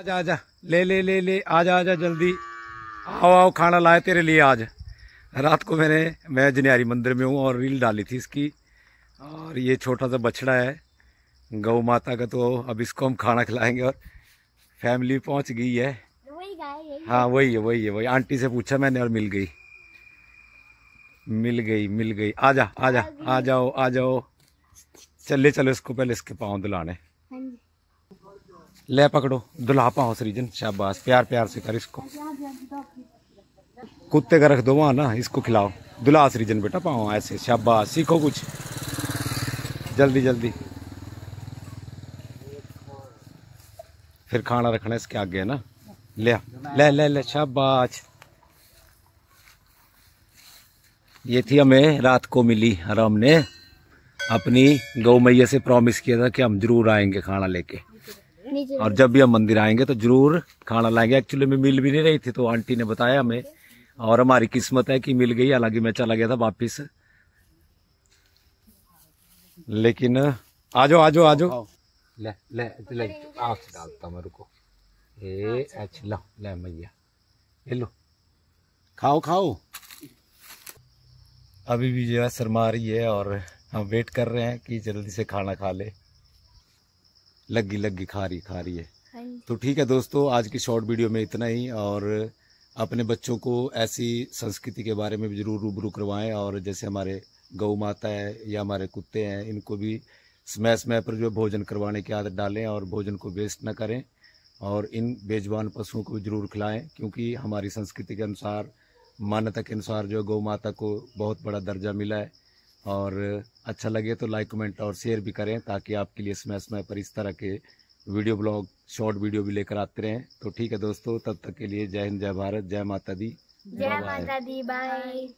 आजा आजा ले ले ले ले आजा आजा जल्दी आओ आओ खाना लाए तेरे लिए आज रात को मैंने मैं जनियारी मंदिर में हूँ और रील डाली थी इसकी और ये छोटा सा बछड़ा है गौ माता का तो अब इसको हम खाना खिलाएंगे और फैमिली पहुँच गई है हाँ वही है वही है वही आंटी से पूछा मैंने और मिल गई मिल गई मिल गई आजा आजा आ जाओ आ जाओ चले चलो इसको पहले इसके पाँव दिलाने हाँ ले पकड़ो दुल्हा पाओ रीजन शाबाश प्यार प्यार से कर इसको कुत्ते का रख दो वहां ना इसको खिलाओ दुल्हा सृजन बेटा पाओ ऐसे शाबाश सीखो कुछ जल्दी जल्दी फिर खाना रखना इसके आगे है ना ले ले ले ले शाबाश ये थी हमें रात को मिली और हमने अपनी गौ मैया से प्रॉमिस किया था कि हम जरूर आएंगे खाना लेके और जब भी हम मंदिर आएंगे तो जरूर खाना लाएंगे एक्चुअली में मिल भी नहीं रही थी तो आंटी ने बताया हमें और हमारी किस्मत है कि मिल गई हालांकि मैं चला गया था वापिस लेकिन आजो आजो आजो ले ले ले डालता मैं रुको ए एच लो ले मैया ले लो खाओ खाओ अभी भी जो है शर्मा रही है और हम वेट कर रहे हैं कि जल्दी से खाना खा ले लगी लगी खा रही खा रही है हाँ तो ठीक है दोस्तों आज की शॉर्ट वीडियो में इतना ही और अपने बच्चों को ऐसी संस्कृति के बारे में भी जरूर रूबरू करवाएं और जैसे हमारे गौ माता है या हमारे कुत्ते हैं इनको भी समय समय पर जो भोजन करवाने की आदत डालें और भोजन को वेस्ट ना करें और इन बेजबान पशुओं को भी जरूर खिलाएं क्योंकि हमारी संस्कृति के अनुसार मान्यता के अनुसार जो गौ माता को बहुत बड़ा दर्जा मिला है और अच्छा लगे तो लाइक कमेंट और शेयर भी करें ताकि आपके लिए समय समय पर इस तरह के वीडियो ब्लॉग शॉर्ट वीडियो भी लेकर आते रहें तो ठीक है दोस्तों तब तक के लिए जय हिंद जय भारत जय माता दी जय माता दी बाय